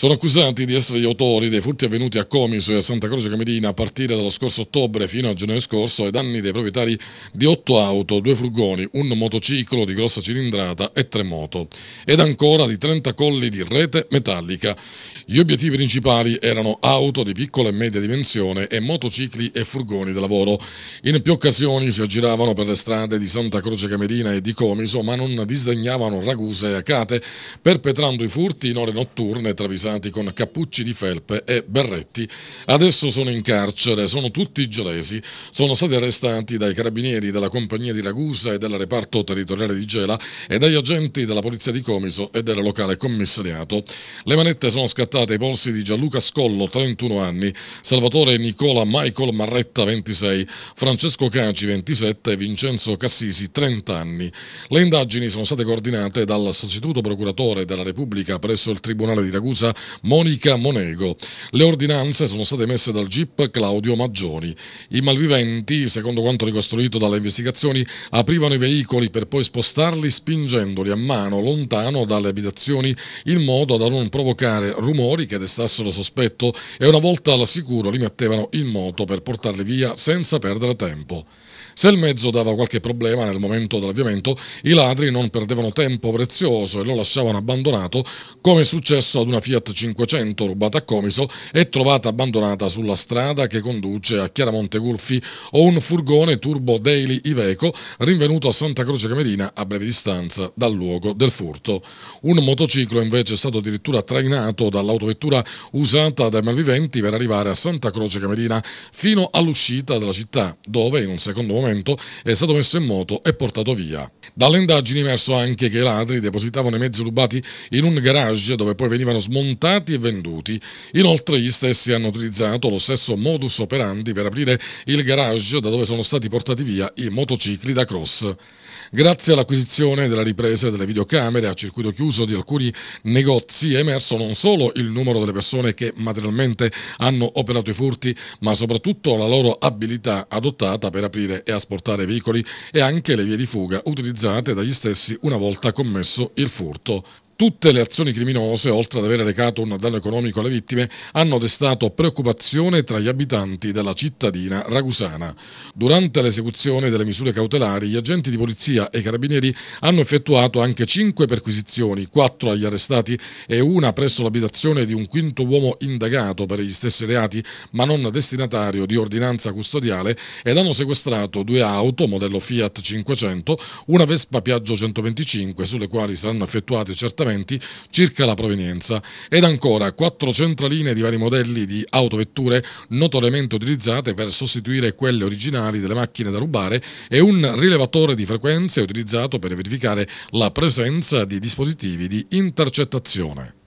Sono accusati di essere gli autori dei furti avvenuti a Comiso e a Santa Croce Camerina a partire dallo scorso ottobre fino a gennaio scorso ai danni dei proprietari di otto auto, due furgoni, un motociclo di grossa cilindrata e tre moto, ed ancora di 30 colli di rete metallica. Gli obiettivi principali erano auto di piccola e media dimensione e motocicli e furgoni da lavoro. In più occasioni si aggiravano per le strade di Santa Croce Camerina e di Comiso, ma non disdegnavano raguse e acate, perpetrando i furti in ore notturne travisate arrestati con cappucci di felpe e berretti, adesso sono in carcere, sono tutti gelesi, sono stati arrestati dai carabinieri della compagnia di Ragusa e del reparto territoriale di Gela e dagli agenti della polizia di Comiso e del locale commissariato. Le manette sono scattate ai polsi di Gianluca Scollo, 31 anni, Salvatore Nicola Michael Marretta, 26, Francesco Caci, 27 e Vincenzo Cassisi, 30 anni. Le indagini sono state coordinate dal sostituto procuratore della Repubblica presso il Tribunale di Ragusa Monica Monego. Le ordinanze sono state emesse dal GIP Claudio Maggioni. I malviventi, secondo quanto ricostruito dalle investigazioni, aprivano i veicoli per poi spostarli spingendoli a mano lontano dalle abitazioni in modo da non provocare rumori che destassero sospetto e una volta sicuro li mettevano in moto per portarli via senza perdere tempo. Se il mezzo dava qualche problema nel momento dell'avviamento, i ladri non perdevano tempo prezioso e lo lasciavano abbandonato, come è successo ad una Fiat 500 rubata a Comiso e trovata abbandonata sulla strada che conduce a Chiaramonte Gulfi o un furgone turbo Daily Iveco rinvenuto a Santa Croce Camerina a breve distanza dal luogo del furto. Un motociclo invece è stato addirittura trainato dall'autovettura usata dai malviventi per arrivare a Santa Croce Camerina fino all'uscita della città, dove in un secondo momento momento è stato messo in moto e portato via. Dalle indagini è emerso anche che i ladri depositavano i mezzi rubati in un garage dove poi venivano smontati e venduti. Inoltre gli stessi hanno utilizzato lo stesso modus operandi per aprire il garage da dove sono stati portati via i motocicli da cross. Grazie all'acquisizione della ripresa delle videocamere a circuito chiuso di alcuni negozi è emerso non solo il numero delle persone che materialmente hanno operato i furti, ma soprattutto la loro abilità adottata per aprire e asportare veicoli e anche le vie di fuga utilizzate dagli stessi una volta commesso il furto. Tutte le azioni criminose, oltre ad aver recato un danno economico alle vittime, hanno destato preoccupazione tra gli abitanti della cittadina ragusana. Durante l'esecuzione delle misure cautelari, gli agenti di polizia e i carabinieri hanno effettuato anche cinque perquisizioni, quattro agli arrestati e una presso l'abitazione di un quinto uomo indagato per gli stessi reati, ma non destinatario di ordinanza custodiale, ed hanno sequestrato due auto, modello Fiat 500, una Vespa Piaggio 125, sulle quali saranno effettuate certamente accertamenti circa la provenienza ed ancora quattro centraline di vari modelli di autovetture notoriamente utilizzate per sostituire quelle originali delle macchine da rubare e un rilevatore di frequenze utilizzato per verificare la presenza di dispositivi di intercettazione.